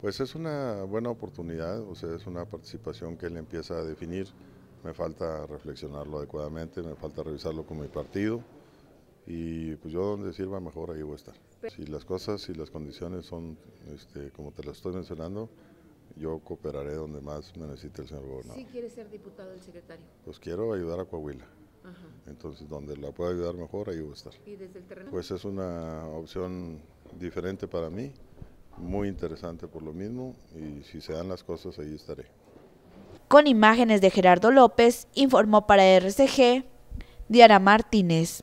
Pues es una buena oportunidad, o sea, es una participación que él empieza a definir. Me falta reflexionarlo adecuadamente, me falta revisarlo con mi partido y pues yo donde sirva mejor ahí voy a estar. Si las cosas y las condiciones son este, como te las estoy mencionando, yo cooperaré donde más me necesite el señor gobernador. ¿Sí quiere ser diputado del secretario? Pues quiero ayudar a Coahuila. Entonces, donde la pueda ayudar mejor, ahí voy a estar. ¿Y desde el terreno? Pues es una opción diferente para mí muy interesante por lo mismo y si se dan las cosas ahí estaré. Con imágenes de Gerardo López, informó para RCG Diana Martínez.